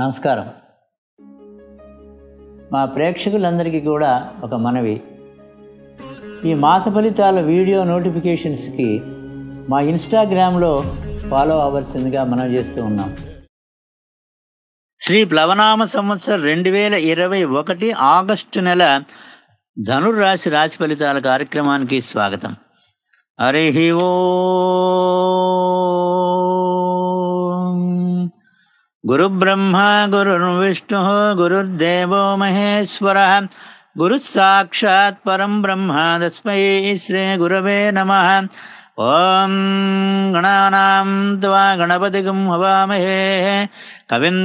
నమస్కారం మా ప్రేక్షకులందరికీ కూడా ఒక మనవి ఈ మాస ఫలితాల వీడియో నోటిఫికేషన్స్కి మా ఇన్స్టాగ్రామ్లో ఫాలో అవ్వాల్సిందిగా మనం చేస్తూ ఉన్నాం శ్రీ ప్లవనామ సంవత్సరం రెండు వేల ఇరవై ఒకటి ఆగస్టు నెల ధనుర్రాశి రాశి ఫలితాల కార్యక్రమానికి స్వాగతం హరి ఓ गुरुब्रह्मा गुरुर्विष्णुः गुरुर्देवो महेश्वरः गुरुस्साक्षात् परं ब्रह्म तस्मै श्री गुरव नम ओं गणा गणपतिगं हवामहे कविं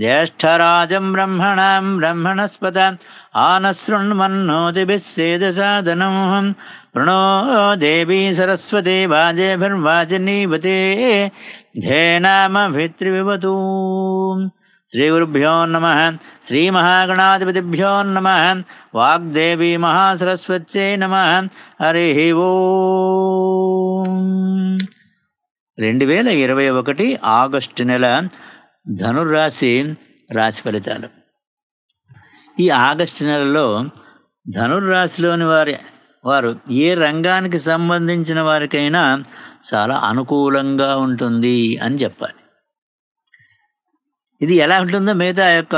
ज्येष्ठराजं ब्रह्मणां ब्रह्मणस्पद आनसृण्मन्नोदिभिः सेदसादनमहं प्रणो देवी सरस्वती वाजे भर्वाजनीपते धेनामभितृविवतु श्रीगुरुभ्यो नमः श्रीमहागणाधिपतिभ्यो नमः वाग्देवी महासरस्वत्ये नमः हरिः वो रेण्डु वेल इरवै वकटि आगस्ट् नेल ధనుర్రాశి రాశి ఫలితాలు ఈ ఆగస్టు నెలలో ధనుర్రాశిలోని వారి వారు ఏ రంగానికి సంబంధించిన వారికైనా చాలా అనుకూలంగా ఉంటుంది అని చెప్పాలి ఇది ఎలా ఉంటుందో మిగతా యొక్క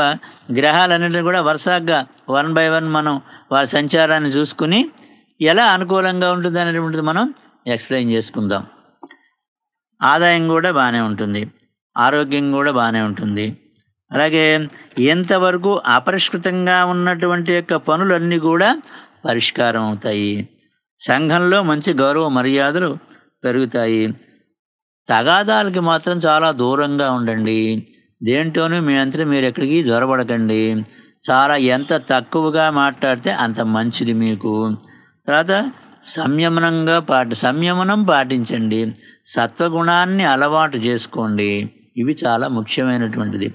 గ్రహాలన్నింటినీ కూడా వరుసగా వన్ బై వన్ మనం వారి సంచారాన్ని చూసుకుని ఎలా అనుకూలంగా ఉంటుంది అనేటువంటిది మనం ఎక్స్ప్లెయిన్ చేసుకుందాం ఆదాయం కూడా బాగానే ఉంటుంది ఆరోగ్యం కూడా బాగానే ఉంటుంది అలాగే ఎంతవరకు అపరిష్కృతంగా ఉన్నటువంటి యొక్క పనులన్నీ కూడా పరిష్కారం అవుతాయి సంఘంలో మంచి గౌరవ మర్యాదలు పెరుగుతాయి తగాదాలకి మాత్రం చాలా దూరంగా ఉండండి దేంట్లోనూ మీ అంతా మీరు ఎక్కడికి దొరబడకండి చాలా ఎంత తక్కువగా మాట్లాడితే అంత మంచిది మీకు తర్వాత సంయమనంగా పాటి సంయమనం పాటించండి సత్వగుణాన్ని అలవాటు చేసుకోండి ఇవి చాలా ముఖ్యమైనటువంటిది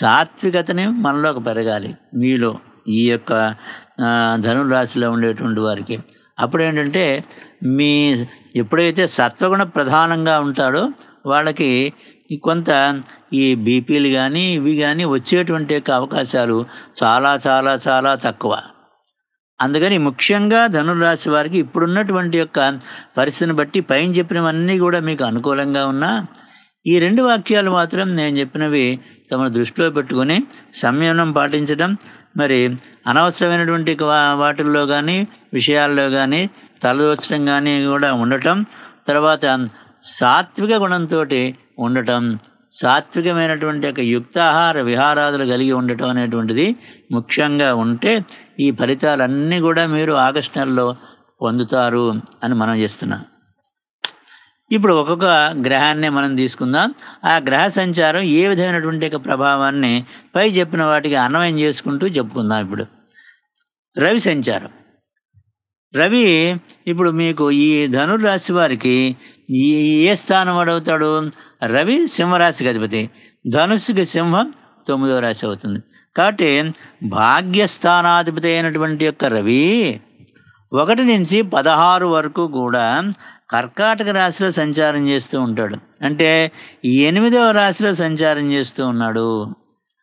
సాత్వికతని మనలోకి పెరగాలి మీలో ఈ యొక్క ధనురాశిలో ఉండేటువంటి వారికి అప్పుడు ఏంటంటే మీ ఎప్పుడైతే సత్వగుణ ప్రధానంగా ఉంటాడో వాళ్ళకి కొంత ఈ బీపీలు కానీ ఇవి కానీ వచ్చేటువంటి అవకాశాలు చాలా చాలా చాలా తక్కువ అందుకని ముఖ్యంగా ధనురాశి వారికి ఇప్పుడున్నటువంటి యొక్క పరిస్థితిని బట్టి పైన చెప్పినవన్నీ కూడా మీకు అనుకూలంగా ఉన్నా ఈ రెండు వాక్యాలు మాత్రం నేను చెప్పినవి తమను దృష్టిలో పెట్టుకుని సంయమనం పాటించడం మరి అనవసరమైనటువంటి వాటిల్లో కానీ విషయాల్లో కానీ తలదోచడం కానీ కూడా ఉండటం తర్వాత సాత్విక గుణంతో ఉండటం సాత్వికమైనటువంటి యొక్క యుక్తాహార విహారాదులు కలిగి ఉండటం అనేటువంటిది ముఖ్యంగా ఉంటే ఈ ఫలితాలన్నీ కూడా మీరు ఆగస్టు నెలలో పొందుతారు అని మనం చేస్తున్నాం ఇప్పుడు ఒక్కొక్క గ్రహాన్ని మనం తీసుకుందాం ఆ గ్రహ సంచారం ఏ విధమైనటువంటి ప్రభావాన్ని పై చెప్పిన వాటికి అన్వయం చేసుకుంటూ చెప్పుకుందాం ఇప్పుడు రవి సంచారం రవి ఇప్పుడు మీకు ఈ ధనుర్రాశి వారికి ఏ స్థానం అడవుతాడు రవి సింహరాశికి అధిపతి ధనుస్సుకి సింహం తొమ్మిదవ రాశి అవుతుంది కాబట్టి భాగ్యస్థానాధిపతి అయినటువంటి యొక్క రవి ఒకటి నుంచి పదహారు వరకు కూడా కర్కాటక రాశిలో సంచారం చేస్తూ ఉంటాడు అంటే ఎనిమిదవ రాశిలో సంచారం చేస్తూ ఉన్నాడు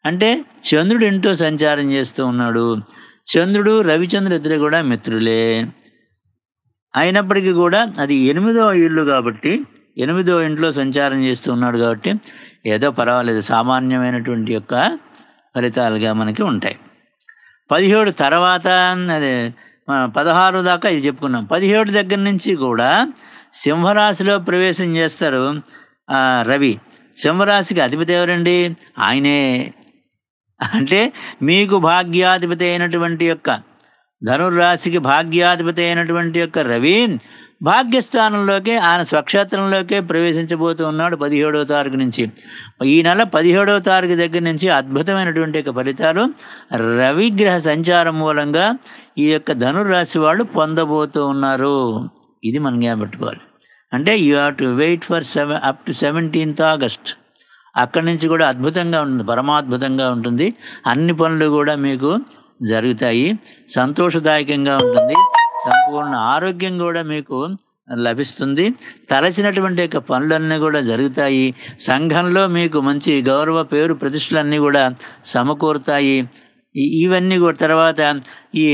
అంటే చంద్రుడు ఇంట్లో సంచారం చేస్తూ ఉన్నాడు చంద్రుడు రవిచంద్రుడు ఇద్దరు కూడా మిత్రులే అయినప్పటికీ కూడా అది ఎనిమిదవ ఇల్లు కాబట్టి ఎనిమిదో ఇంట్లో సంచారం చేస్తూ ఉన్నాడు కాబట్టి ఏదో పర్వాలేదు సామాన్యమైనటువంటి యొక్క ఫలితాలుగా మనకి ఉంటాయి పదిహేడు తర్వాత అదే పదహారు దాకా ఇది చెప్పుకున్నాం పదిహేడు దగ్గర నుంచి కూడా సింహరాశిలో ప్రవేశం చేస్తారు రవి సింహరాశికి అధిపతి ఎవరండి ఆయనే అంటే మీకు భాగ్యాధిపతి అయినటువంటి యొక్క ధనుర్రాశికి భాగ్యాధిపతి అయినటువంటి యొక్క రవి భాగ్యస్థానంలోకి ఆయన స్వక్షేత్రంలోకే ప్రవేశించబోతూ ఉన్నాడు పదిహేడవ తారీఖు నుంచి ఈ నెల పదిహేడవ తారీఖు దగ్గర నుంచి అద్భుతమైనటువంటి యొక్క ఫలితాలు రవిగ్రహ సంచారం మూలంగా ఈ యొక్క ధనుర్రాశి వాళ్ళు పొందబోతూ ఉన్నారు ఇది మనం పెట్టుకోవాలి అంటే you have to wait for seven up to seventeenth August అక్కడి నుంచి కూడా అద్భుతంగా ఉంటుంది పరమాద్భుతంగా ఉంటుంది అన్ని పనులు కూడా మీకు జరుగుతాయి సంతోషదాయకంగా ఉంటుంది సంపూర్ణ ఆరోగ్యం కూడా మీకు లభిస్తుంది తలచినటువంటి యొక్క పనులన్నీ కూడా జరుగుతాయి సంఘంలో మీకు మంచి గౌరవ పేరు ప్రతిష్టలన్నీ కూడా సమకూరుతాయి ఇవన్నీ కూడా తర్వాత ఈ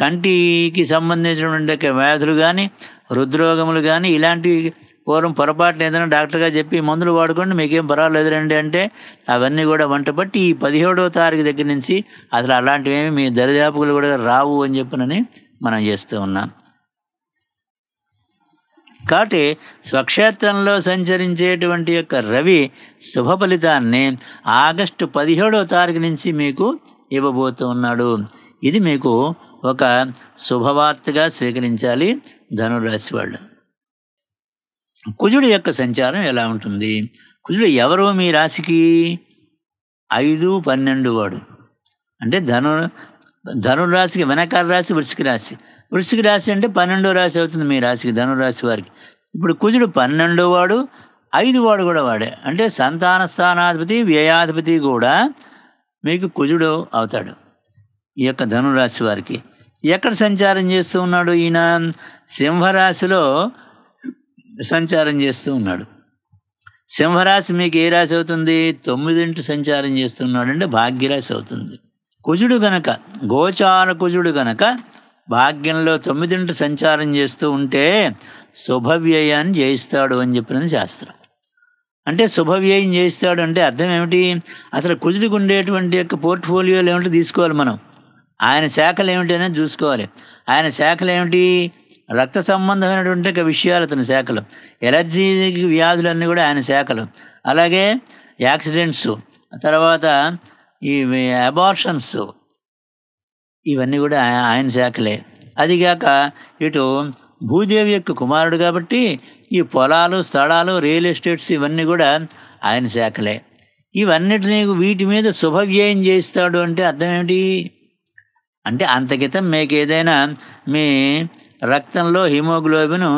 కంటికి సంబంధించినటువంటి వ్యాధులు కానీ హృద్రోగములు కానీ ఇలాంటి పూర్వం పొరపాటు ఏదైనా డాక్టర్గా చెప్పి మందులు వాడుకోండి మీకేం పర్వాలేదు రండి అంటే అవన్నీ కూడా వంట పట్టి ఈ పదిహేడవ తారీఖు దగ్గర నుంచి అసలు అలాంటివేమి మీ దరిదాపులు కూడా రావు అని చెప్పినని మనం చేస్తూ ఉన్నాం కాబట్టి స్వక్షేత్రంలో సంచరించేటువంటి యొక్క రవి శుభ ఫలితాన్ని ఆగస్టు పదిహేడవ తారీఖు నుంచి మీకు ఇవ్వబోతూ ఉన్నాడు ఇది మీకు ఒక శుభవార్తగా స్వీకరించాలి ధనురాశి వాళ్ళు కుజుడు యొక్క సంచారం ఎలా ఉంటుంది కుజుడు ఎవరు మీ రాశికి ఐదు పన్నెండు వాడు అంటే ధను ధనురాశికి వెనకాల రాశి వృషిక రాశి వృషిక రాశి అంటే పన్నెండో రాశి అవుతుంది మీ రాశికి ధనురాశి వారికి ఇప్పుడు కుజుడు పన్నెండో వాడు ఐదు వాడు కూడా వాడే అంటే సంతాన స్థానాధిపతి వ్యయాధిపతి కూడా మీకు కుజుడు అవుతాడు ఈ యొక్క ధనురాశి వారికి ఎక్కడ సంచారం చేస్తూ ఉన్నాడు ఈయన సింహరాశిలో సంచారం చేస్తూ ఉన్నాడు సింహరాశి మీకు ఏ రాశి అవుతుంది తొమ్మిదింటి సంచారం చేస్తున్నాడు అంటే భాగ్యరాశి అవుతుంది కుజుడు గనక గోచార కుజుడు గనక భాగ్యంలో తొమ్మిదింటి సంచారం చేస్తూ ఉంటే శుభవ్యయాన్ని జయిస్తాడు అని చెప్పినది శాస్త్రం అంటే శుభవ్యయం చేయిస్తాడు అంటే అర్థం ఏమిటి అసలు కుజుడికి ఉండేటువంటి యొక్క పోర్ట్ఫోలియోలు ఏమిటో తీసుకోవాలి మనం ఆయన శాఖలు ఏమిటి అనేది చూసుకోవాలి ఆయన శాఖలు ఏమిటి రక్త సంబంధమైనటువంటి విషయాలు అతని శాఖలు ఎలర్జీ వ్యాధులన్నీ కూడా ఆయన శాఖలు అలాగే యాక్సిడెంట్స్ తర్వాత ఈ అబార్షన్స్ ఇవన్నీ కూడా ఆయన శాఖలే అదిగాక ఇటు భూదేవి యొక్క కుమారుడు కాబట్టి ఈ పొలాలు స్థలాలు రియల్ ఎస్టేట్స్ ఇవన్నీ కూడా ఆయన శాఖలే ఇవన్నిటినీ వీటి మీద శుభవ్యయం చేస్తాడు అంటే అర్థం ఏమిటి అంటే అంతకితం మీకు ఏదైనా మీ రక్తంలో హిమోగ్లోబిన్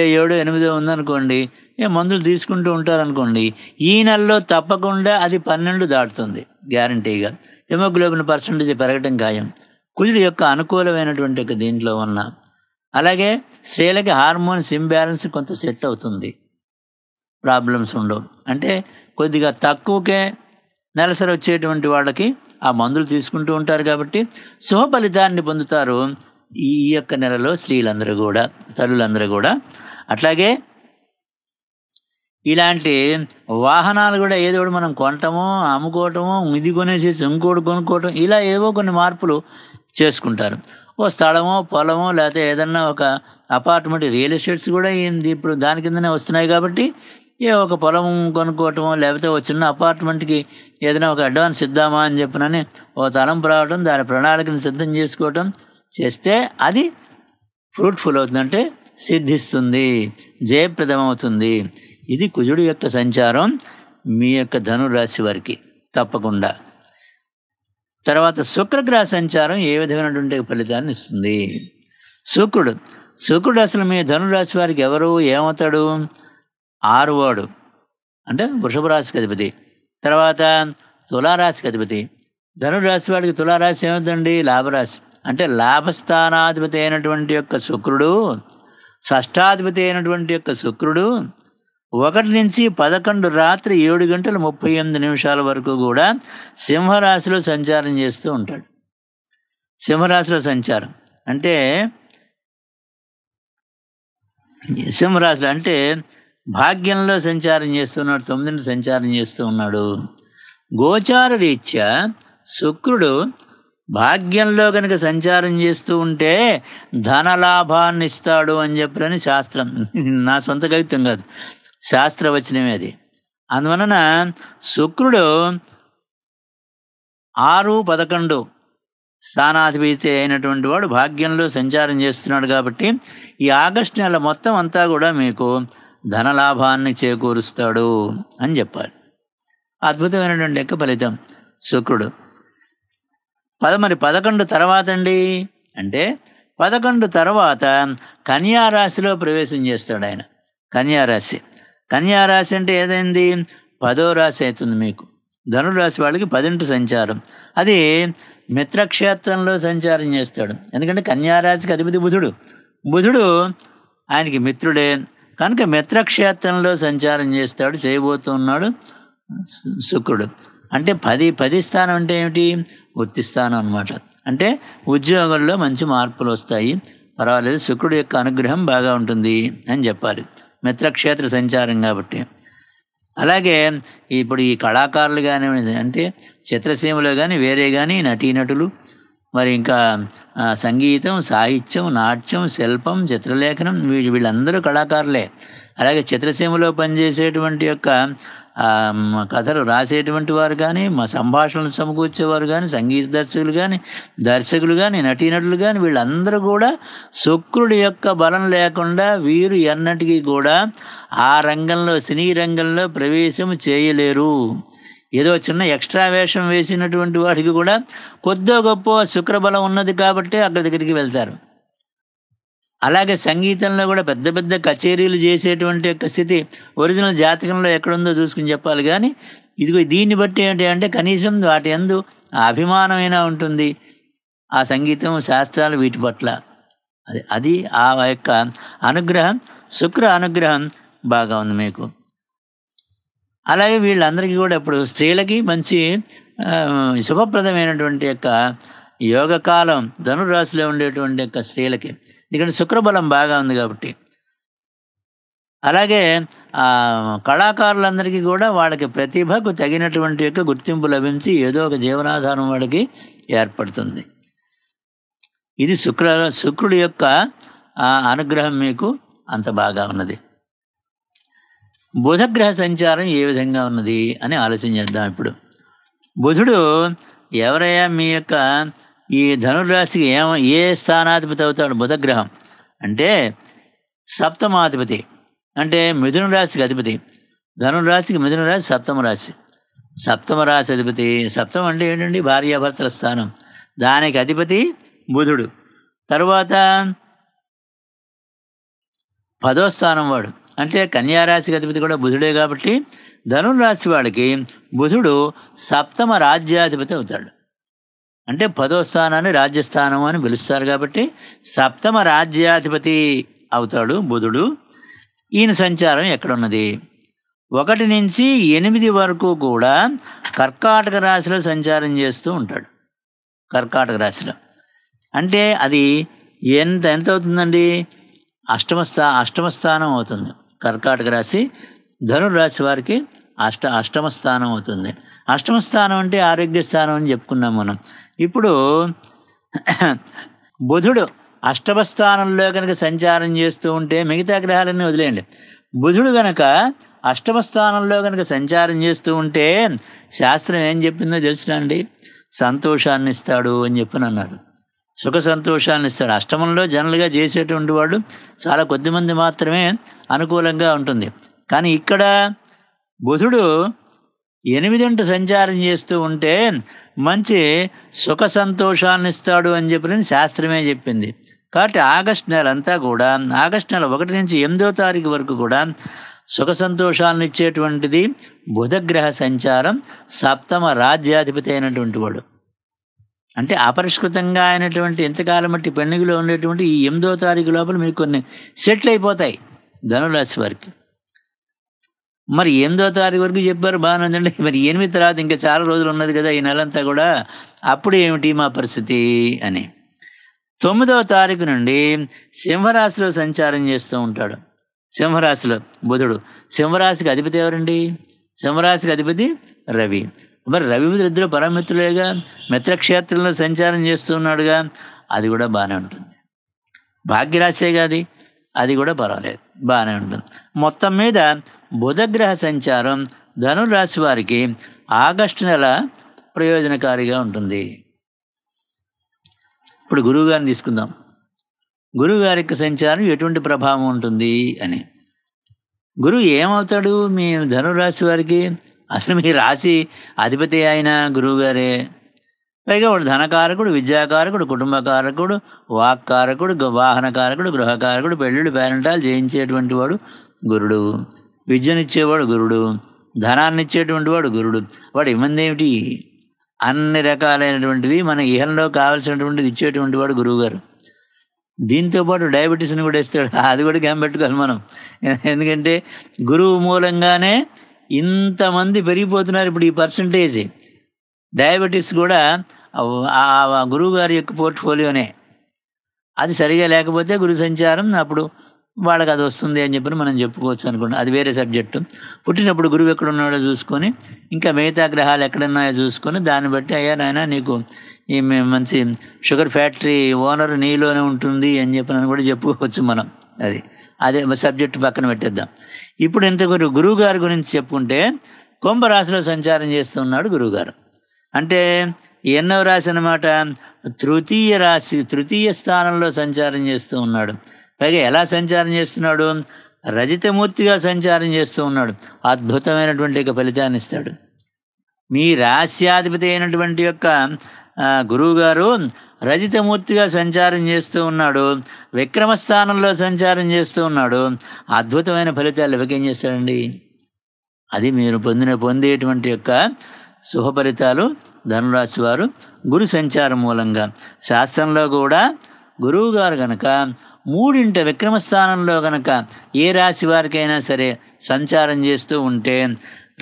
ఏ ఏడు ఎనిమిదో ఉందనుకోండి ఏ మందులు తీసుకుంటూ ఉంటారనుకోండి ఈ నెలలో తప్పకుండా అది పన్నెండు దాటుతుంది గ్యారంటీగా హిమోగ్లోబిన్ పర్సంటేజ్ పెరగటం ఖాయం కుజుడు యొక్క అనుకూలమైనటువంటి దీంట్లో ఉన్న అలాగే స్త్రీలకి హార్మోన్స్ ఇంబ్యాలెన్స్ కొంత సెట్ అవుతుంది ప్రాబ్లమ్స్ ఉండవు అంటే కొద్దిగా తక్కువకే నెలసరి వచ్చేటువంటి వాళ్ళకి ఆ మందులు తీసుకుంటూ ఉంటారు కాబట్టి శుభ ఫలితాన్ని పొందుతారు ఈ యొక్క నెలలో స్త్రీలందరూ కూడా తల్లులందరూ కూడా అట్లాగే ఇలాంటి వాహనాలు కూడా ఏదో ఒకటి మనం కొనటము అమ్ముకోవటము ఇది కొనేసేసి ఇంకోటి కొనుక్కోవటం ఇలా ఏవో కొన్ని మార్పులు చేసుకుంటారు ఓ స్థలమో పొలమో లేకపోతే ఏదన్నా ఒక అపార్ట్మెంట్ రియల్ ఎస్టేట్స్ కూడా ఇప్పుడు దాని కిందనే వస్తున్నాయి కాబట్టి ఏ ఒక పొలం కొనుక్కోవటమో లేకపోతే ఒక చిన్న అపార్ట్మెంట్కి ఏదైనా ఒక అడ్వాన్స్ ఇద్దామా అని చెప్పినని ఓ తలంపు రావటం దాని ప్రణాళికను సిద్ధం చేసుకోవటం చేస్తే అది ఫ్రూట్ఫుల్ అవుతుందంటే సిద్ధిస్తుంది జయప్రదమవుతుంది ఇది కుజుడు యొక్క సంచారం మీ యొక్క ధనురాశి వారికి తప్పకుండా తర్వాత శుక్రగ్రహ సంచారం ఏ విధమైనటువంటి ఫలితాన్ని ఇస్తుంది శుక్రుడు శుక్రుడు అసలు మీ ధనురాశి వారికి ఎవరు ఏమవుతాడు ఆరువాడు అంటే వృషభ రాశికి అధిపతి తర్వాత తులారాశికి అధిపతి ధనురాశి వాడికి తులారాశి ఏమిటండి లాభరాశి అంటే లాభస్థానాధిపతి అయినటువంటి యొక్క శుక్రుడు షష్టాధిపతి అయినటువంటి యొక్క శుక్రుడు ఒకటి నుంచి పదకొండు రాత్రి ఏడు గంటల ముప్పై ఎనిమిది నిమిషాల వరకు కూడా సింహరాశిలో సంచారం చేస్తూ ఉంటాడు సింహరాశిలో సంచారం అంటే సింహరాశిలో అంటే భాగ్యంలో సంచారం చేస్తున్నాడు తొమ్మిదిని సంచారం చేస్తూ ఉన్నాడు గోచార రీత్యా శుక్రుడు భాగ్యంలో కనుక సంచారం చేస్తూ ఉంటే ధనలాభాన్ని ఇస్తాడు అని చెప్పని శాస్త్రం నా సొంత కవిత్వం కాదు శాస్త్రవచనమే అది అందువలన శుక్రుడు ఆరు పదకొండు స్థానాధిపతి అయినటువంటి వాడు భాగ్యంలో సంచారం చేస్తున్నాడు కాబట్టి ఈ ఆగస్టు నెల మొత్తం అంతా కూడా మీకు ధనలాభాన్ని చేకూరుస్తాడు అని చెప్పాలి అద్భుతమైనటువంటి యొక్క ఫలితం శుక్రుడు పద మరి పదకొండు తర్వాత అండి అంటే పదకొండు తర్వాత కన్యారాశిలో ప్రవేశం చేస్తాడు ఆయన కన్యారాశి కన్యారాశి అంటే ఏదైంది పదో రాశి అవుతుంది మీకు ధనురాశి వాళ్ళకి పదింటి సంచారం అది మిత్రక్షేత్రంలో సంచారం చేస్తాడు ఎందుకంటే కన్యారాశికి అధిపతి బుధుడు బుధుడు ఆయనకి మిత్రుడే కనుక మిత్రక్షేత్రంలో సంచారం చేస్తాడు చేయబోతున్నాడు శుక్రుడు అంటే పది పది స్థానం అంటే ఏమిటి వృత్తి స్థానం అనమాట అంటే ఉద్యోగంలో మంచి మార్పులు వస్తాయి పర్వాలేదు శుక్రుడు యొక్క అనుగ్రహం బాగా ఉంటుంది అని చెప్పాలి మిత్రక్షేత్ర సంచారం కాబట్టి అలాగే ఇప్పుడు ఈ కళాకారులు కానీ అంటే చిత్రసీమలో కానీ వేరే కానీ నటీనటులు మరి ఇంకా సంగీతం సాహిత్యం నాట్యం శిల్పం చిత్రలేఖనం వీళ్ళందరూ కళాకారులే అలాగే చిత్రసీమలో పనిచేసేటువంటి యొక్క కథలు రాసేటువంటి వారు కానీ మా సంభాషణలు సమకూర్చేవారు కానీ సంగీత దర్శకులు కానీ దర్శకులు కానీ నటీనటులు కానీ వీళ్ళందరూ కూడా శుక్రుడి యొక్క బలం లేకుండా వీరు ఎన్నటికీ కూడా ఆ రంగంలో సినీ రంగంలో ప్రవేశం చేయలేరు ఏదో చిన్న ఎక్స్ట్రా వేషం వేసినటువంటి వాడికి కూడా కొద్దో గొప్ప శుక్రబలం ఉన్నది కాబట్టి అక్కడి దగ్గరికి వెళ్తారు అలాగే సంగీతంలో కూడా పెద్ద పెద్ద కచేరీలు చేసేటువంటి యొక్క స్థితి ఒరిజినల్ జాతకంలో ఎక్కడుందో చూసుకుని చెప్పాలి కానీ ఇదిగో దీన్ని బట్టి ఏంటి అంటే కనీసం వాటి ఎందు అభిమానమైనా ఉంటుంది ఆ సంగీతం శాస్త్రాలు వీటి పట్ల అది అది ఆ యొక్క అనుగ్రహం శుక్ర అనుగ్రహం బాగా ఉంది మీకు అలాగే వీళ్ళందరికీ కూడా ఇప్పుడు స్త్రీలకి మంచి శుభప్రదమైనటువంటి యొక్క యోగకాలం ధనురాశిలో ఉండేటువంటి యొక్క స్త్రీలకి ఎందుకంటే శుక్రబలం బాగా ఉంది కాబట్టి అలాగే కళాకారులందరికీ కూడా వాళ్ళకి ప్రతిభకు తగినటువంటి యొక్క గుర్తింపు లభించి ఏదో ఒక జీవనాధారం వాడికి ఏర్పడుతుంది ఇది శుక్ర శుక్రుడి యొక్క అనుగ్రహం మీకు అంత బాగా ఉన్నది బుధగ్రహ సంచారం ఏ విధంగా ఉన్నది అని ఆలోచన చేద్దాం ఇప్పుడు బుధుడు ఎవరయ్యా మీ యొక్క ఈ ధనుర్రాశికి ఏ ఏ స్థానాధిపతి అవుతాడు బుధగ్రహం అంటే సప్తమాధిపతి అంటే మిథున రాశికి అధిపతి ధనురాశికి మిథున రాశి సప్తమ రాశి సప్తమ రాశి అధిపతి సప్తమం అంటే ఏంటండి భార్యాభర్తల స్థానం దానికి అధిపతి బుధుడు తరువాత పదో స్థానం వాడు అంటే కన్యారాశికి అధిపతి కూడా బుధుడే కాబట్టి రాశి వాళ్ళకి బుధుడు సప్తమ రాజ్యాధిపతి అవుతాడు అంటే పదో స్థానాన్ని రాజ్యస్థానం అని పిలుస్తారు కాబట్టి సప్తమ రాజ్యాధిపతి అవుతాడు బుధుడు ఈయన సంచారం ఎక్కడున్నది ఒకటి నుంచి ఎనిమిది వరకు కూడా కర్కాటక రాశిలో సంచారం చేస్తూ ఉంటాడు కర్కాటక రాశిలో అంటే అది ఎంత ఎంత అవుతుందండి అష్టమస్థా అష్టమస్థానం అష్టమ స్థానం అవుతుంది కర్కాటక రాశి ధనుర్రాశి వారికి అష్ట అష్టమ స్థానం అవుతుంది అష్టమ స్థానం అంటే ఆరోగ్య స్థానం అని చెప్పుకున్నాం మనం ఇప్పుడు బుధుడు అష్టమ స్థానంలో కనుక సంచారం చేస్తూ ఉంటే మిగతా గ్రహాలన్నీ వదిలేయండి బుధుడు కనుక అష్టమ స్థానంలో కనుక సంచారం చేస్తూ ఉంటే శాస్త్రం ఏం చెప్పిందో తెలుసునండి సంతోషాన్ని ఇస్తాడు అని చెప్పి అన్నారు సుఖ సంతోషాన్ని ఇస్తాడు అష్టమంలో జనరల్గా చేసేటువంటి వాడు చాలా కొద్దిమంది మాత్రమే అనుకూలంగా ఉంటుంది కానీ ఇక్కడ బుధుడు ఎనిమిదింట సంచారం చేస్తూ ఉంటే మంచి సుఖ సంతోషాన్ని ఇస్తాడు అని చెప్పిన శాస్త్రమే చెప్పింది కాబట్టి ఆగస్ట్ నెల అంతా కూడా ఆగస్ట్ నెల ఒకటి నుంచి ఎనిమిదో తారీఖు వరకు కూడా సుఖ సంతోషాలను ఇచ్చేటువంటిది బుధగ్రహ సంచారం సప్తమ రాజ్యాధిపతి అయినటువంటి వాడు అంటే అపరిష్కృతంగా అయినటువంటి ఎంతకాలం బట్టి పెండుగులో ఉండేటువంటి ఈ ఎనిమిదో తారీఖు లోపల మీకు కొన్ని సెటిల్ అయిపోతాయి ధనురాశి వారికి మరి ఎనిమిదో తారీఖు వరకు చెప్పారు బాగానేదండి మరి ఎనిమిది తర్వాత ఇంకా చాలా రోజులు ఉన్నది కదా ఈ నెలంతా కూడా అప్పుడు ఏమిటి మా పరిస్థితి అని తొమ్మిదవ తారీఖు నుండి సింహరాశిలో సంచారం చేస్తూ ఉంటాడు సింహరాశిలో బుధుడు సింహరాశికి అధిపతి ఎవరండి సింహరాశికి అధిపతి రవి మరి రవి ఇద్దరు పరమిత్రులేగా మిత్రక్షేత్రంలో సంచారం చేస్తున్నాడుగా అది కూడా బాగానే ఉంటుంది భాగ్యరాశే కాదు అది కూడా పర్వాలేదు బాగానే ఉంటుంది మొత్తం మీద బుధగ్రహ సంచారం ధనురాశి వారికి ఆగస్టు నెల ప్రయోజనకారిగా ఉంటుంది ఇప్పుడు గురువుగారిని తీసుకుందాం గురువుగారి యొక్క సంచారం ఎటువంటి ప్రభావం ఉంటుంది అని గురువు ఏమవుతాడు మీ ధనురాశి వారికి అసలు మీ రాశి అధిపతి అయిన గురువుగారే పైగా వాడు ధనకారకుడు విద్యాకారకుడు కుటుంబకారకుడు వాక్కారకుడు వాహనకారకుడు గృహకారకుడు పెళ్ళిళ్ళు పేరంటాలు చేయించేటువంటి వాడు గురుడు విద్యనిచ్చేవాడు గురుడు ధనాన్ని ఇచ్చేటువంటి వాడు గురుడు వాడు ఇవ్వందేమిటి అన్ని రకాలైనటువంటివి మన ఇహంలో కావలసినటువంటిది ఇచ్చేటువంటి వాడు గురువుగారు దీంతోపాటు డయాబెటీస్ని కూడా ఇస్తాడు అది కూడా గంపెట్టుకోవాలి మనం ఎందుకంటే గురువు మూలంగానే ఇంతమంది పెరిగిపోతున్నారు ఇప్పుడు ఈ పర్సంటేజ్ డయాబెటీస్ కూడా ఆ గురువుగారి యొక్క పోర్ట్ఫోలియోనే అది సరిగా లేకపోతే గురు సంచారం అప్పుడు వాళ్ళకి అది వస్తుంది అని చెప్పి మనం చెప్పుకోవచ్చు అనుకోండి అది వేరే సబ్జెక్టు పుట్టినప్పుడు గురువు ఎక్కడున్నాడో చూసుకొని ఇంకా మిగతా గ్రహాలు ఎక్కడున్నాయో చూసుకొని దాన్ని బట్టి అయ్యా నాయన నీకు ఈ మంచి షుగర్ ఫ్యాక్టరీ ఓనర్ నీలోనే ఉంటుంది అని చెప్పి కూడా చెప్పుకోవచ్చు మనం అది అదే సబ్జెక్ట్ పక్కన పెట్టేద్దాం ఇప్పుడు ఇంత గురువు గురించి చెప్పుకుంటే కుంభరాశిలో సంచారం చేస్తున్నాడు గురువుగారు అంటే ఎన్నో రాశి అన్నమాట తృతీయ రాశి తృతీయ స్థానంలో సంచారం చేస్తూ ఉన్నాడు పైగా ఎలా సంచారం చేస్తున్నాడు రజితమూర్తిగా సంచారం చేస్తూ ఉన్నాడు అద్భుతమైనటువంటి ఫలితాన్ని ఇస్తాడు మీ రాశ్యాధిపతి అయినటువంటి యొక్క గురువుగారు రజితమూర్తిగా సంచారం చేస్తూ ఉన్నాడు విక్రమస్థానంలో సంచారం చేస్తూ ఉన్నాడు అద్భుతమైన ఫలితాలు ఇవ్వకేం చేస్తాడండి అది మీరు పొందిన పొందేటువంటి యొక్క శుభ ఫలితాలు ధనురాశి వారు గురు సంచారం మూలంగా శాస్త్రంలో కూడా గురువు గారు కనుక మూడింట విక్రమస్థానంలో కనుక ఏ రాశి వారికైనా సరే సంచారం చేస్తూ ఉంటే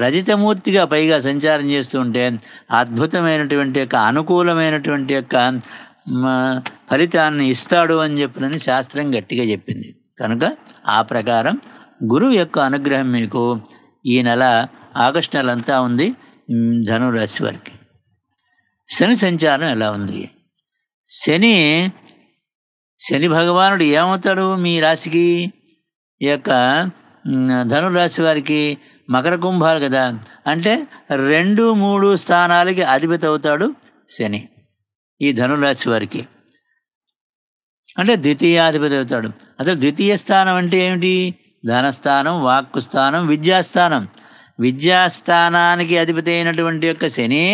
రజితమూర్తిగా పైగా సంచారం చేస్తూ ఉంటే అద్భుతమైనటువంటి యొక్క అనుకూలమైనటువంటి యొక్క ఫలితాన్ని ఇస్తాడు అని చెప్పినని శాస్త్రం గట్టిగా చెప్పింది కనుక ఆ ప్రకారం గురువు యొక్క అనుగ్రహం మీకు ఈ నెల ఆగస్టు నెల అంతా ఉంది ధనురాశి వారికి శని సంచారం ఎలా ఉంది శని శని భగవానుడు ఏమవుతాడు మీ రాశికి ఈ యొక్క ధనురాశి వారికి మకర కుంభాలు కదా అంటే రెండు మూడు స్థానాలకి అధిపతి అవుతాడు శని ఈ ధనురాశి వారికి అంటే ద్వితీయాధిపతి అవుతాడు అసలు ద్వితీయ స్థానం అంటే ఏమిటి ధనస్థానం వాక్కు స్థానం విద్యాస్థానం విద్యాస్థానానికి అధిపతి అయినటువంటి యొక్క శని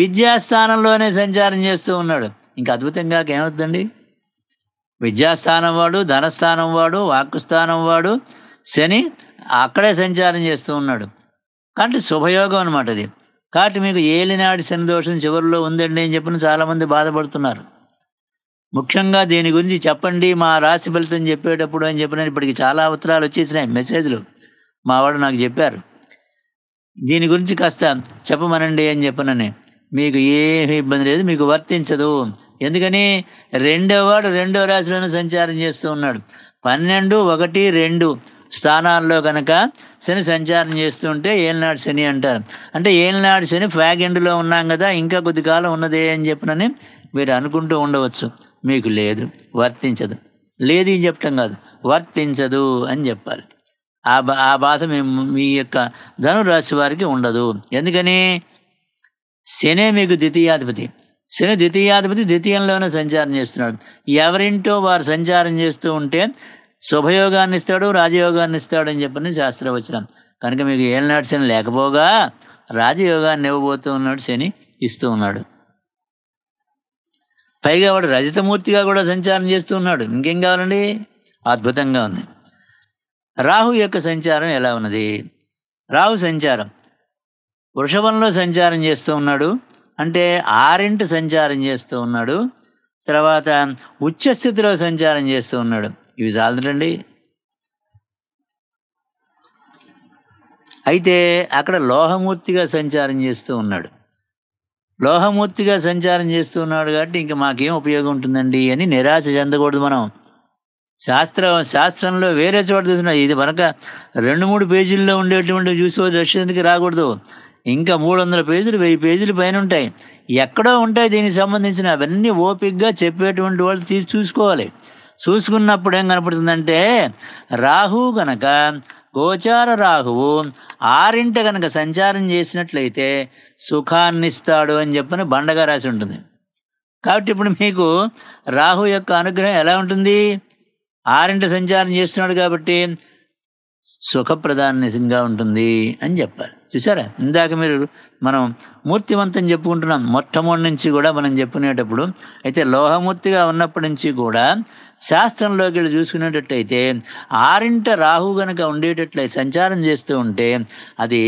విద్యాస్థానంలోనే సంచారం చేస్తూ ఉన్నాడు ఇంకా అద్భుతంగా ఏమవుతుందండి విద్యాస్థానం వాడు ధనస్థానం వాడు వాక్కుస్థానం వాడు శని అక్కడే సంచారం చేస్తూ ఉన్నాడు కాబట్టి శుభయోగం అనమాట అది కాబట్టి మీకు ఏలినాడి శని దోషం చివరిలో ఉందండి అని చెప్పిన చాలామంది బాధపడుతున్నారు ముఖ్యంగా దీని గురించి చెప్పండి మా రాశి ఫలితం చెప్పేటప్పుడు అని చెప్పిన ఇప్పటికి చాలా ఉత్తరాలు వచ్చేసినాయి మెసేజ్లు మా వాడు నాకు చెప్పారు దీని గురించి కాస్త చెప్పమనండి అని చెప్పనని మీకు ఏమి ఇబ్బంది లేదు మీకు వర్తించదు ఎందుకని రెండో వాడు రెండో రాశిలోనే సంచారం చేస్తూ ఉన్నాడు పన్నెండు ఒకటి రెండు స్థానాల్లో కనుక శని సంచారం చేస్తుంటే ఏలినాడు శని అంటారు అంటే ఏలినాడు శని ఫ్యాగ్ ఎండ్లో ఉన్నాం కదా ఇంకా కొద్ది కాలం ఉన్నదే అని చెప్పినని మీరు అనుకుంటూ ఉండవచ్చు మీకు లేదు వర్తించదు లేదు అని చెప్పటం కాదు వర్తించదు అని చెప్పాలి ఆ బా ఆ బాధ మేము మీ యొక్క ధనురాశి వారికి ఉండదు ఎందుకని శనే మీకు ద్వితీయాధిపతి శని ద్వితీయాధిపతి ద్వితీయంలోనే సంచారం చేస్తున్నాడు ఎవరింటో వారు సంచారం చేస్తూ ఉంటే శుభయోగాన్ని ఇస్తాడు రాజయోగాన్ని ఇస్తాడు అని చెప్పని శాస్త్రవచనం కనుక మీకు ఏలనాటి శని లేకపోగా రాజయోగాన్ని ఇవ్వబోతూ ఉన్నాడు శని ఇస్తూ ఉన్నాడు పైగా వాడు రజతమూర్తిగా కూడా సంచారం చేస్తూ ఉన్నాడు ఇంకేం కావాలండి అద్భుతంగా ఉంది రాహు యొక్క సంచారం ఎలా ఉన్నది రాహు సంచారం వృషభంలో సంచారం చేస్తూ ఉన్నాడు అంటే ఆరింటి సంచారం చేస్తూ ఉన్నాడు తర్వాత ఉచ్చస్థితిలో సంచారం చేస్తూ ఉన్నాడు ఇవి చాలండి అయితే అక్కడ లోహమూర్తిగా సంచారం చేస్తూ ఉన్నాడు లోహమూర్తిగా సంచారం చేస్తూ ఉన్నాడు కాబట్టి ఇంకా మాకేం ఉపయోగం ఉంటుందండి అని నిరాశ చెందకూడదు మనం శాస్త్రం శాస్త్రంలో వేరే చోట చూస్తున్నాయి ఇది మనక రెండు మూడు పేజీల్లో ఉండేటువంటి చూసి దర్శనానికి రాకూడదు ఇంకా మూడు వందల పేజీలు వెయ్యి పేజీలు పైన ఉంటాయి ఎక్కడో ఉంటాయి దీనికి సంబంధించిన అవన్నీ ఓపిక్గా చెప్పేటువంటి వాళ్ళు తీసి చూసుకోవాలి చూసుకున్నప్పుడు ఏం కనపడుతుందంటే రాహు గనక గోచార రాహువు ఆరింట గనక సంచారం చేసినట్లయితే సుఖాన్నిస్తాడు అని చెప్పని బండగా రాసి ఉంటుంది కాబట్టి ఇప్పుడు మీకు రాహు యొక్క అనుగ్రహం ఎలా ఉంటుంది ఆరింట సంచారం చేస్తున్నాడు కాబట్టి సుఖప్రధానంగా ఉంటుంది అని చెప్పాలి చూసారా ఇందాక మీరు మనం మూర్తివంతం చెప్పుకుంటున్నాం మొట్టమొదటి నుంచి కూడా మనం చెప్పుకునేటప్పుడు అయితే లోహమూర్తిగా ఉన్నప్పటి నుంచి కూడా శాస్త్రంలోకి వెళ్ళి చూసుకునేటట్టయితే ఆరింట రాహు గనక ఉండేటట్లయితే సంచారం చేస్తూ ఉంటే అది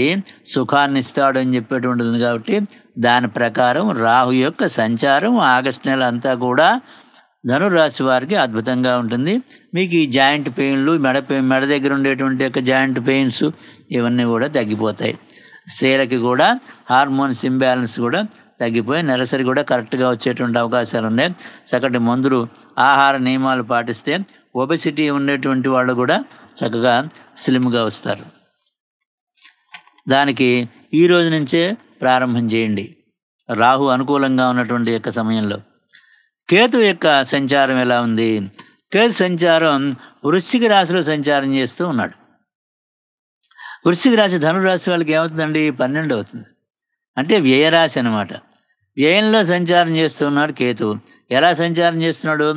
సుఖాన్ని ఇస్తాడని చెప్పేటువంటిది ఉంది కాబట్టి దాని ప్రకారం రాహు యొక్క సంచారం ఆగస్టు నెల అంతా కూడా ధనురాశి వారికి అద్భుతంగా ఉంటుంది మీకు ఈ జాయింట్ పెయిన్లు మెడ పెయిన్ మెడ దగ్గర ఉండేటువంటి యొక్క జాయింట్ పెయిన్స్ ఇవన్నీ కూడా తగ్గిపోతాయి స్త్రీలకి కూడా హార్మోన్స్ ఇంబ్యాలెన్స్ కూడా తగ్గిపోయి నెలసరి కూడా కరెక్ట్గా వచ్చేటువంటి అవకాశాలు ఉన్నాయి చక్కటి మందులు ఆహార నియమాలు పాటిస్తే ఒబెసిటీ ఉండేటువంటి వాళ్ళు కూడా చక్కగా స్లిమ్గా వస్తారు దానికి ఈ రోజు నుంచే ప్రారంభం చేయండి రాహు అనుకూలంగా ఉన్నటువంటి యొక్క సమయంలో కేతు యొక్క సంచారం ఎలా ఉంది కేతు సంచారం వృశ్చిక రాశిలో సంచారం చేస్తూ ఉన్నాడు వృశ్చిక రాశి ధనురాశి వాళ్ళకి ఏమవుతుందండి పన్నెండు అవుతుంది అంటే వ్యయరాశి అనమాట వ్యయంలో సంచారం చేస్తూ ఉన్నాడు కేతు ఎలా సంచారం చేస్తున్నాడు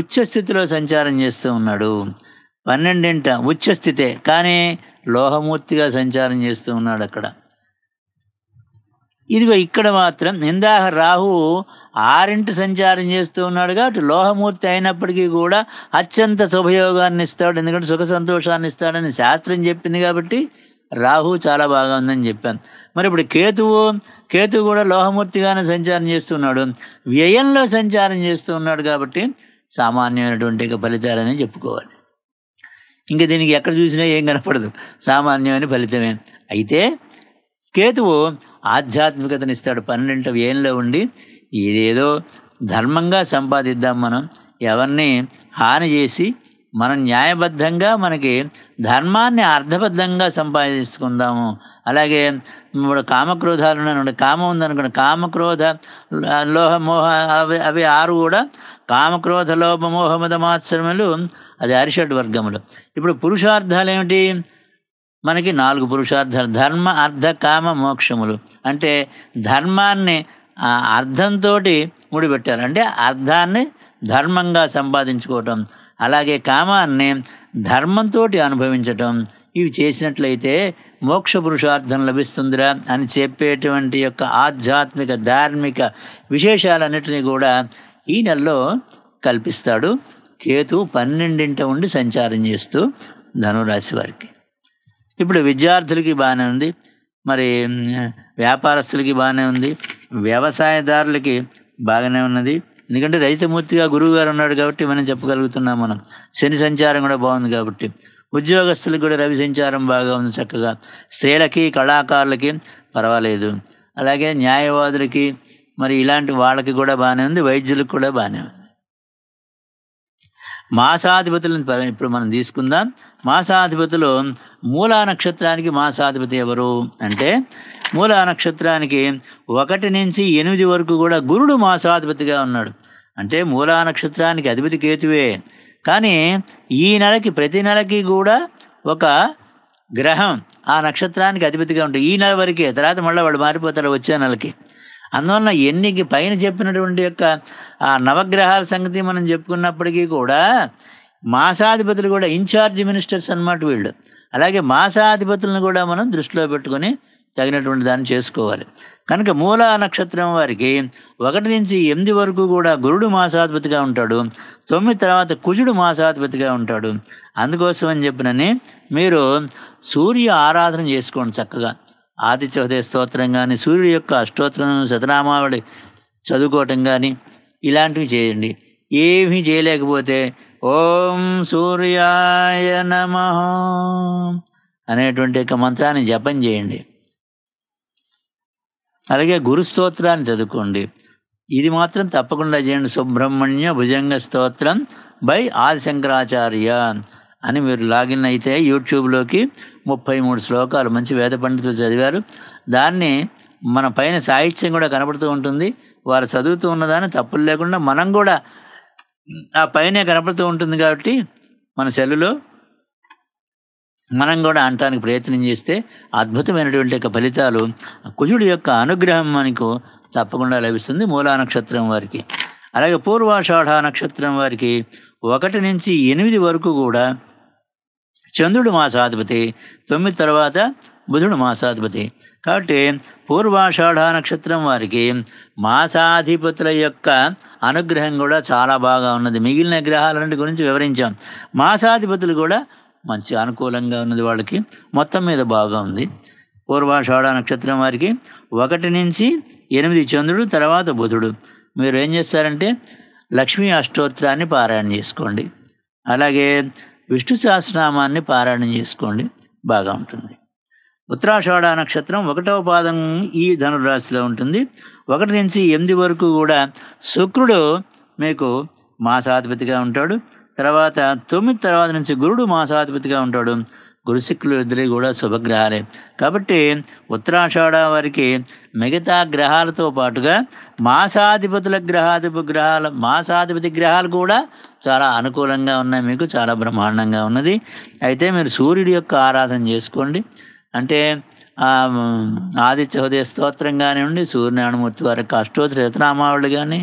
ఉచ్చస్థితిలో సంచారం చేస్తూ ఉన్నాడు పన్నెండింట ఉచ్చస్థితే కానీ లోహమూర్తిగా సంచారం చేస్తూ ఉన్నాడు అక్కడ ఇదిగో ఇక్కడ మాత్రం ఇందాక రాహు ఆరింటి సంచారం చేస్తూ ఉన్నాడు కాబట్టి లోహమూర్తి అయినప్పటికీ కూడా అత్యంత శుభయోగాన్ని ఇస్తాడు ఎందుకంటే సుఖ సంతోషాన్ని ఇస్తాడని శాస్త్రం చెప్పింది కాబట్టి రాహు చాలా బాగా ఉందని చెప్పాను మరి ఇప్పుడు కేతువు కేతు కూడా లోహమూర్తిగానే సంచారం చేస్తున్నాడు వ్యయంలో సంచారం చేస్తూ ఉన్నాడు కాబట్టి సామాన్యమైనటువంటి ఫలితాలని చెప్పుకోవాలి ఇంకా దీనికి ఎక్కడ చూసినా ఏం కనపడదు సామాన్యమైన ఫలితమే అయితే కేతువు ఆధ్యాత్మికతను ఇస్తాడు పన్నెండు వ్యయంలో ఉండి ఇదేదో ధర్మంగా సంపాదిద్దాం మనం ఎవరిని హాని చేసి మనం న్యాయబద్ధంగా మనకి ధర్మాన్ని అర్థబద్ధంగా సంపాదించుకుందాము అలాగే ఇప్పుడు కామక్రోధాలు ఉన్నాయి కామం ఉందనుకోండి కామక్రోధ లోహ మోహ అవి అవి ఆరు కూడా కామక్రోధ లోభ మాత్సరములు అది అరిషడ్ వర్గములు ఇప్పుడు పురుషార్థాలు ఏమిటి మనకి నాలుగు పురుషార్థాలు ధర్మ అర్థ కామ మోక్షములు అంటే ధర్మాన్ని అర్థంతో ముడిపెట్టాలి అంటే అర్థాన్ని ధర్మంగా సంపాదించుకోవటం అలాగే కామాన్ని ధర్మంతో అనుభవించటం ఇవి చేసినట్లయితే మోక్ష పురుషార్థం లభిస్తుందిరా అని చెప్పేటువంటి యొక్క ఆధ్యాత్మిక ధార్మిక విశేషాలన్నిటినీ కూడా ఈ నెలలో కల్పిస్తాడు కేతు పన్నెండింట ఉండి సంచారం చేస్తూ ధనురాశి వారికి ఇప్పుడు విద్యార్థులకి బాగానే ఉంది మరి వ్యాపారస్తులకి బాగానే ఉంది వ్యవసాయదారులకి బాగానే ఉన్నది ఎందుకంటే రైతుమూర్తిగా గురువు గారు ఉన్నాడు కాబట్టి మనం చెప్పగలుగుతున్నాం మనం శని సంచారం కూడా బాగుంది కాబట్టి ఉద్యోగస్తులకు కూడా రవి సంచారం బాగా ఉంది చక్కగా స్త్రీలకి కళాకారులకి పర్వాలేదు అలాగే న్యాయవాదులకి మరి ఇలాంటి వాళ్ళకి కూడా బాగానే ఉంది వైద్యులకు కూడా బాగానే ఉంది మాసాధిపతులను ఇప్పుడు మనం తీసుకుందాం మాసాధిపతులు మూలా నక్షత్రానికి మాసాధిపతి ఎవరు అంటే మూలా నక్షత్రానికి ఒకటి నుంచి ఎనిమిది వరకు కూడా గురుడు మాసాధిపతిగా ఉన్నాడు అంటే మూలా నక్షత్రానికి అధిపతి కేతువే కానీ ఈ నెలకి ప్రతి నెలకి కూడా ఒక గ్రహం ఆ నక్షత్రానికి అధిపతిగా ఉంటుంది ఈ నెల వరకే తర్వాత మళ్ళీ వాళ్ళు మారిపోతారు వచ్చే నెలకి అందువలన ఎన్ని పైన చెప్పినటువంటి యొక్క ఆ నవగ్రహాల సంగతి మనం చెప్పుకున్నప్పటికీ కూడా మాసాధిపతులు కూడా ఇన్ఛార్జ్ మినిస్టర్స్ అనమాట వీళ్ళు అలాగే మాసాధిపతులను కూడా మనం దృష్టిలో పెట్టుకొని తగినటువంటి దాన్ని చేసుకోవాలి కనుక మూల నక్షత్రం వారికి ఒకటి నుంచి ఎనిమిది వరకు కూడా గురుడు మాసాధిపతిగా ఉంటాడు తొమ్మిది తర్వాత కుజుడు మాసాధిపతిగా ఉంటాడు అందుకోసం అని చెప్పినని మీరు సూర్య ఆరాధన చేసుకోండి చక్కగా చౌదయ స్తోత్రం కానీ సూర్యుడు యొక్క అష్టోత్తరం శతనామావళి చదువుకోవటం కానీ ఇలాంటివి చేయండి ఏమి చేయలేకపోతే ఓం సూర్యాయ నమ అనేటువంటి యొక్క మంత్రాన్ని జపం చేయండి అలాగే గురు స్తోత్రాన్ని చదువుకోండి ఇది మాత్రం తప్పకుండా చేయండి సుబ్రహ్మణ్య భుజంగ స్తోత్రం బై ఆది శంకరాచార్య అని మీరు లాగిన్ అయితే యూట్యూబ్లోకి ముప్పై మూడు శ్లోకాలు మంచి వేద పండితులు చదివారు దాన్ని మన పైన సాహిత్యం కూడా కనపడుతూ ఉంటుంది వారు చదువుతూ ఉన్నదాన్ని తప్పులు లేకుండా మనం కూడా ఆ పైనే కనపడుతూ ఉంటుంది కాబట్టి మన సెల్లులో మనం కూడా అంటానికి ప్రయత్నం చేస్తే అద్భుతమైనటువంటి యొక్క ఫలితాలు కుజుడి యొక్క అనుగ్రహం మనకు తప్పకుండా లభిస్తుంది మూలా నక్షత్రం వారికి అలాగే పూర్వాషాఢ నక్షత్రం వారికి ఒకటి నుంచి ఎనిమిది వరకు కూడా చంద్రుడు మాసాధిపతి తొమ్మిది తర్వాత బుధుడు మాసాధిపతి కాబట్టి పూర్వాషాఢ నక్షత్రం వారికి మాసాధిపతుల యొక్క అనుగ్రహం కూడా చాలా బాగా ఉన్నది మిగిలిన గ్రహాలన్నిటి గురించి వివరించాం మాసాధిపతులు కూడా మంచి అనుకూలంగా ఉన్నది వాళ్ళకి మొత్తం మీద బాగా ఉంది పూర్వాషాఢ నక్షత్రం వారికి ఒకటి నుంచి ఎనిమిది చంద్రుడు తర్వాత బుధుడు మీరు ఏం చేస్తారంటే లక్ష్మీ అష్టోత్తరాన్ని పారాయణ చేసుకోండి అలాగే విష్ణు సహస్రనామాన్ని పారాయణం చేసుకోండి బాగా ఉంటుంది ఉత్తరాషాఢ నక్షత్రం ఒకటవ పాదం ఈ ధనురాశిలో ఉంటుంది ఒకటి నుంచి ఎనిమిది వరకు కూడా శుక్రుడు మీకు మాసాధిపతిగా ఉంటాడు తర్వాత తొమ్మిది తర్వాత నుంచి గురుడు మాసాధిపతిగా ఉంటాడు గురుశుక్లు ఇద్దరి కూడా శుభగ్రహాలే కాబట్టి ఉత్తరాషాఢ వారికి మిగతా గ్రహాలతో పాటుగా మాసాధిపతుల గ్రహాధిప గ్రహాలు మాసాధిపతి గ్రహాలు కూడా చాలా అనుకూలంగా ఉన్నాయి మీకు చాలా బ్రహ్మాండంగా ఉన్నది అయితే మీరు సూర్యుడి యొక్క ఆరాధన చేసుకోండి అంటే ఆదిత్య హృదయ స్తోత్రం కానివ్వండి సూర్యనారాయణమూర్తి వారి అష్టోత్తర రతనామావళి కానీ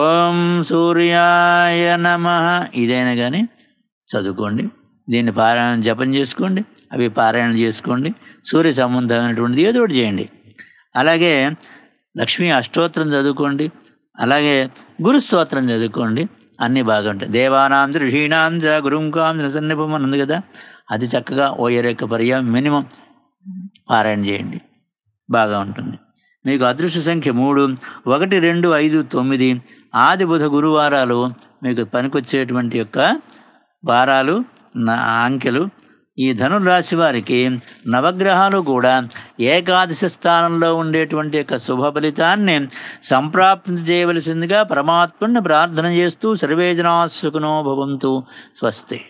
ఓం సూర్యాయ నమ ఇదైనా కానీ చదువుకోండి దీన్ని పారాయణం జపం చేసుకోండి అవి పారాయణం చేసుకోండి సూర్య సంబంధమైనటువంటిది ఏదో ఒకటి చేయండి అలాగే లక్ష్మీ అష్టోత్రం చదువుకోండి అలాగే గురు స్తోత్రం చదువుకోండి అన్నీ బాగుంటాయి దేవానాం ఋషీణాం చ గురుంకాం సన్నిపం అని ఉంది కదా అది చక్కగా ఓ యొక్క పర్యాయం మినిమం పారాయణ చేయండి బాగా ఉంటుంది మీకు అదృష్ట సంఖ్య మూడు ఒకటి రెండు ఐదు తొమ్మిది ఆది బుధ గురువారాలు మీకు పనికొచ్చేటువంటి యొక్క వారాలు నా అంకెలు ఈ ధనురాశి వారికి నవగ్రహాలు కూడా ఏకాదశి స్థానంలో ఉండేటువంటి యొక్క శుభ ఫలితాన్ని సంప్రాప్తి చేయవలసిందిగా పరమాత్మని ప్రార్థన చేస్తూ సర్వేజనాసుకునో భవంతు స్వస్తి